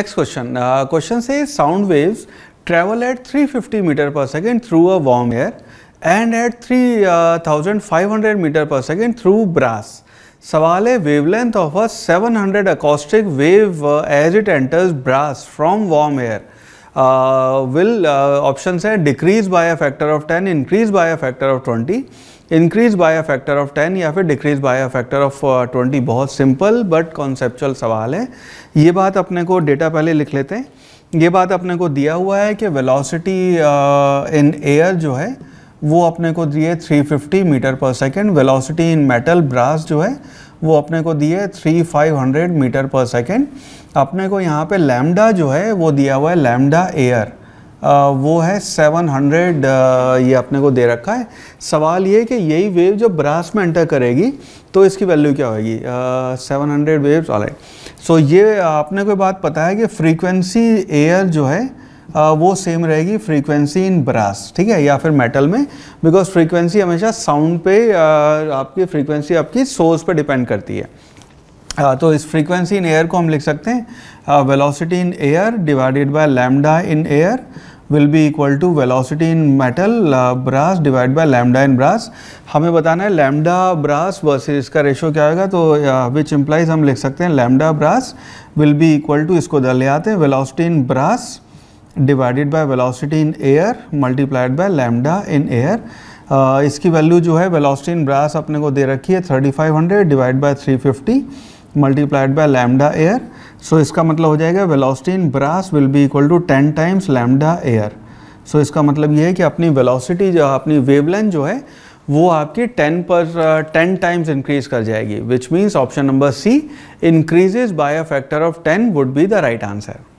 Next question. Uh, question says sound waves travel at 350 meter per second through a warm air and at 3500 meter per second through brass. सवाल है wavelength of a 700 acoustic wave as it enters brass from warm air will option है decrease by a factor of 10 increase by a factor of 20 increase by a factor of 10 या फिर decrease by a factor of 20 बहुत simple but conceptual सवाल है ये बात अपने को डेटा पहले लिख लेते हैं ये बात अपने को दिया हुआ है कि वेलोसिटी इन एयर जो है वो अपने को दिए 350 metre per second velocity in metal brass जो है वो अपने को दिए 3500 मीटर पर सेकेंड अपने को यहाँ पे लैमडा जो है वो दिया हुआ है लैमडा एयर वो है 700 ये अपने को दे रखा है सवाल ये कि यही वेव जब ब्रास में एंटर करेगी तो इसकी वैल्यू क्या होगी seven hundred wave also ये आपने कोई बात पता है कि फ्रीक्वेंसी एयर जो है आ, वो सेम रहेगी फ्रीक्वेंसी इन ब्रास ठीक है या फिर मेटल में बिकॉज फ्रीक्वेंसी हमेशा साउंड पे आ, आपकी फ्रीक्वेंसी आपकी सोर्स पे डिपेंड करती है Uh, तो इस फ्रीक्वेंसी इन एयर को हम लिख सकते हैं velocity in air divided by lambda in air will be equal to velocity in metal brass divide by lambda in brass हमें बताना है लैमडा ब्रास वर्सेस इसका रेशो क्या होगा तो विच uh, इम्प्लाइज हम लिख सकते हैं lambda brass will be equal to इसको दर ले आते हैं velocity in brass divided by velocity in air multiplied by lambda in air इसकी वैल्यू जो है वेलासिटी इन ब्रास अपने को दे रखी है thirty five hundred divide by fifty multiplied by lambda air so इसका मतलब हो जाएगा velocity in brass will be equal to ten times lambda air so इसका मतलब ये है कि अपनी वेलोसिटी जो अपनी वेवलेंथ जो है वो आपकी 10 पर टेन टाइम्स इंक्रीज कर जाएगी which means option number C increases by a factor of 10 would be the right answer